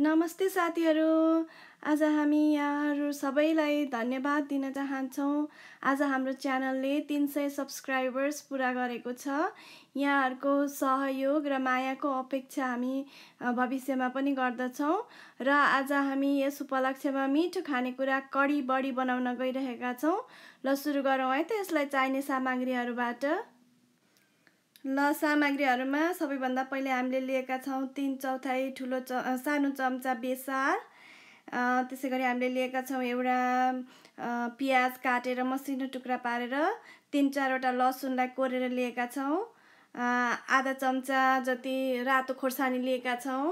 नमस्ते साथीहरू आज हामी यहाँहरू सबैलाई धन्यवाद दिन चाहन्छौँ आज हाम्रो च्यानलले तिन सय सब्सक्राइबर्स पुरा गरेको छ यहाँहरूको सहयोग र मायाको अपेक्षा हामी भविष्यमा पनि गर्दछौँ र आज हामी यस उपलक्ष्यमा मिठो खानेकुरा कडी बढी बनाउन गइरहेका छौँ ल सुरु गरौँ है त यसलाई चाहिने सामग्रीहरूबाट ल सामग्रीहरूमा सबैभन्दा पहिले हामीले लिएका छौँ तिन चौथाइ ठुलो च सानो चम्चा बेसार त्यसै गरी हामीले लिएका छौँ एउटा प्याज काटेर मसिनो टुक्रा पारेर तिन चारवटा लसुनलाई कोरेर लिएका छौँ आधा चम्चा जति रातो खोर्सानी लिएका छौँ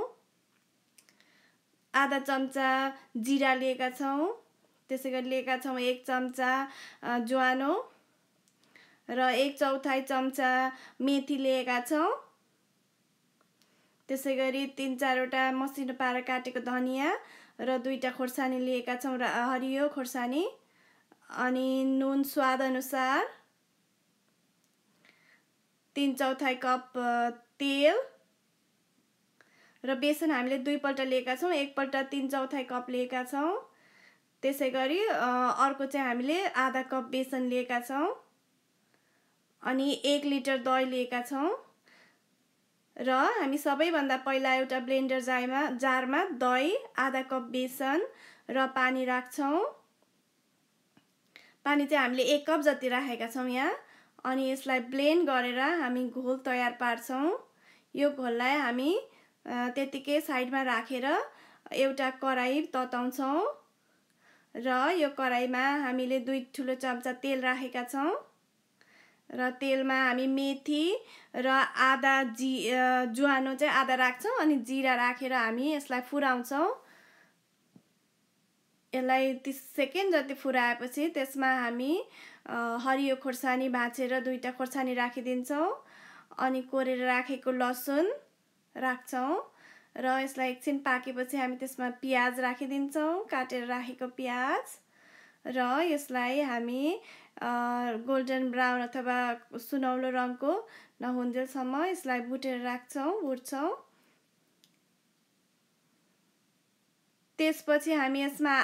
आधा चम्चा जिरा लिएका छौँ त्यसै गरी लिएका छौँ एक चम्चा ज्वानो र एक चौथाइ चम्चा मेथी लिएका छौँ त्यसै गरी तिन चारवटा मसिनो पारा काटेको धनियाँ र दुईवटा खोर्सानी लिएका छौँ र हरियो खोर्सानी अनि नुन स्वादअनुसार तिन चौथाइ कप तेल र बेसन हामीले दुईपल्ट लिएका छौँ एकपल्ट तिन चौथाइ कप लिएका छौँ त्यसै गरी अर्को चाहिँ हामीले आधा कप बेसन लिएका छौँ अनि एक लिटर दही लिएका छौँ र हामी सबैभन्दा पहिला एउटा ब्लेन्डर जामा जारमा दही आधा कप बेसन र पानी राख्छौँ पानी चाहिँ हामीले एक कप जति राखेका छौँ यहाँ अनि यसलाई ब्लेन्ड गरेर हामी घोल तयार पार्छौँ यो घोललाई हामी त्यतिकै साइडमा राखेर एउटा कराही तताउँछौँ र यो कराहीमा हामीले दुई ठुलो चम्चा तेल राखेका छौँ र तेलमा हामी मेथी र आधा जि ज्वानो चाहिँ आधा राख्छौँ अनि जिरा राखेर हामी यसलाई फुराउँछौँ यसलाई तिस सेकेन्ड जति फुराएपछि त्यसमा हामी हरियो खोर्सानी भाँचेर दुईवटा खोर्सानी राखिदिन्छौँ अनि कोरेर राखेको लसुन राख्छौँ र यसलाई एकछिन पाकेपछि हामी त्यसमा प्याज राखिदिन्छौँ काटेर राखेको प्याज र यसलाई हामी गोल्डन ब्राउन अथवा सुनौलो रङको नहुन्जेलसम्म यसलाई भुटेर राख्छौँ भुट्छौँ त्यसपछि हामी यसमा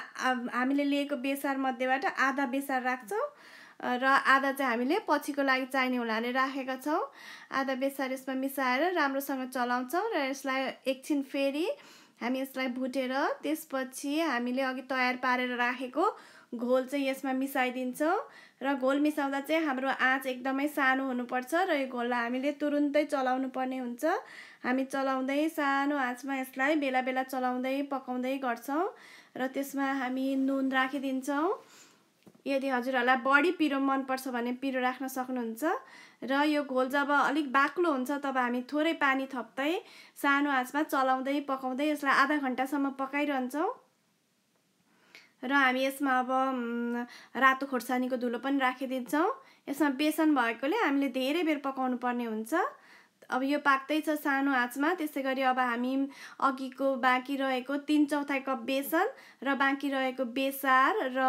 हामीले लिएको बेसार मध्येबाट आधा बेसार राख्छौँ र आधा चाहिँ हामीले पछिको लागि चाहिने हुनाले राखेका छौँ आधा बेसार यसमा मिसाएर राम्रोसँग चलाउँछौँ र यसलाई एकछिन फेरि हामी यसलाई भुटेर त्यसपछि हामीले अघि तयार पारेर राखेको घोल चाहिँ यसमा मिसाइदिन्छौँ र घोल मिसाउँदा चाहिँ हाम्रो आँच एकदमै सानो हुनुपर्छ र यो घोललाई हामीले तुरुन्तै चलाउनु पर्ने हुन्छ हामी चलाउँदै सानो आँचमा यसलाई बेला बेला चलाउँदै पकाउँदै गर्छौँ र त्यसमा हामी नुन राखिदिन्छौँ यदि हजुरहरूलाई बढी पिरो मनपर्छ भने पिरो राख्न सक्नुहुन्छ र यो घोल जब अलिक बाक्लो हुन्छ तब हामी थोरै पानी थप्दै सानो आँचमा चलाउँदै पकाउँदै यसलाई आधा घन्टासम्म पकाइरहन्छौँ र हामी यसमा अब रातो खोर्सानीको धुलो पनि राखिदिन्छौँ यसमा बेसन भएकोले हामीले धेरै बेर पकाउनु पर्ने हुन्छ अब यो पाक्दै छ सानो आँचमा त्यसै गरी अब हामी अघिको बाँकी रहेको तिन चौथाइ कप बेसन र बाँकी रहेको बेसार र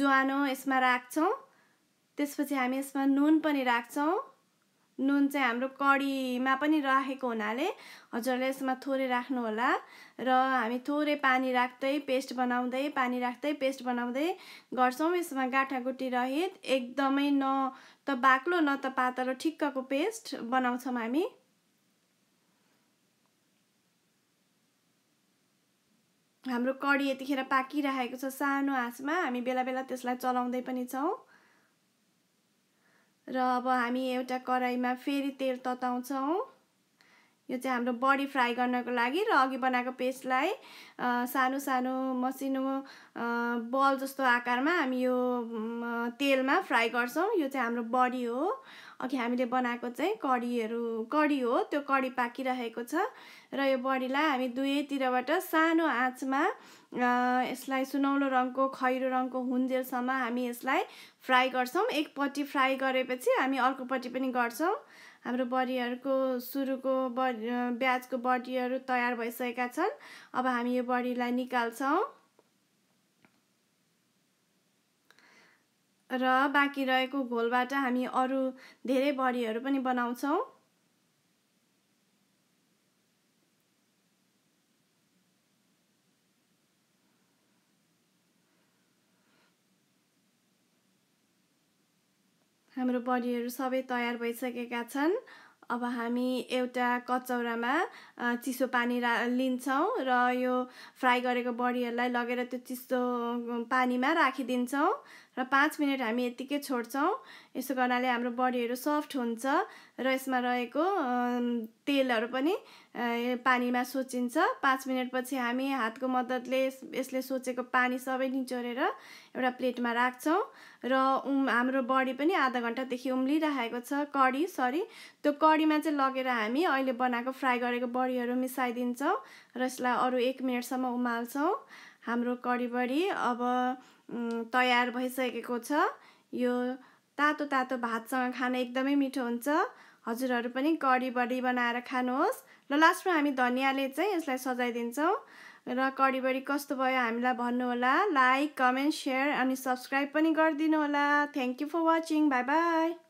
ज्वानो यसमा राख्छौँ त्यसपछि हामी यसमा नुन पनि राख्छौँ नुन चाहिँ हाम्रो कडीमा पनि राखेको हुनाले हजुरले यसमा थोरै राख्नुहोला र हामी थोरै पानी राख्दै पेस्ट बनाउँदै पानी राख्दै पेस्ट बनाउँदै गर्छौँ यसमा गाँठागुटी रहित एकदमै न त बाक्लो न त पातलो ठिक्कको पेस्ट बनाउँछौँ हामी हाम्रो कडी यतिखेर पाकिरहेको छ सानो हाँसमा हामी बेला बेला त्यसलाई चलाउँदै पनि छौँ र अब हामी एउटा कराहीमा फेरि तेल तताउँछौँ यो चाहिँ हाम्रो बडी फ्राई गर्नको लागि र अघि बनाएको पेस्टलाई सानो सानो मसिनो बल जस्तो आकारमा हामी यो तेलमा फ्राई गर्छौँ यो चाहिँ हाम्रो बडी हो अघि हामीले बनाएको चाहिँ कडीहरू कडी हो त्यो कडी पाकिरहेको छ र यो बडीलाई हामी दुवैतिरबाट सानो आँचमा यसलाई सुनौलो रङको खैरो रङको हुन्जेलसम्म हामी यसलाई फ्राई गर्छौँ एकपट्टि फ्राई गरेपछि हामी अर्कोपट्टि पनि गर्छौँ हाम्रो बडीहरूको सुरुको ब्याजको बडीहरू तयार भइसकेका छन् अब हामी यो बडीलाई निकाल्छौँ र बाँकी रहेको घोलबाट हामी अरू धेरै बडीहरू पनि बनाउँछौँ हाम्रो बडीहरू सबै तयार भइसकेका छन् अब हामी एउटा कचौरामा चिसो पानी रा लिन्छौँ र यो फ्राई गरेको बडीहरूलाई लगेर त्यो चिसो पानीमा राखिदिन्छौँ र पाँच मिनट हामी यत्तिकै छोड्छौँ यसो गर्नाले हाम्रो बडीहरू सफ्ट हुन्छ र यसमा रहेको तेलहरू पनि पानीमा सोचिन्छ पाँच मिनटपछि हामी हातको मद्दतले यसले सोचेको पानी सबै निचोरेर एउटा प्लेटमा राख्छौँ र उम् हाम्रो बडी पनि आधा घन्टादेखि उम्लिरहेको छ कडी सरी त्यो कडीमा चाहिँ लगेर हामी अहिले बनाएको फ्राई गरेको बडीहरू मिसाइदिन्छौँ र यसलाई अरू एक मिनटसम्म उमाल्छौँ हाम्रो कडीबडी अब तयार भइसकेको छ यो तातो तातो भातसँग खान एकदमै मिठो हुन्छ हजुरहरू पनि बडी बनाएर खानुहोस् र लास्टमा हामी धनियाँले चाहिँ यसलाई सजाइदिन्छौँ र बडी कस्तो भयो हामीलाई भन्नुहोला लाइक कमेन्ट सेयर अनि सब्सक्राइब पनि गरिदिनु होला thank you for watching bye by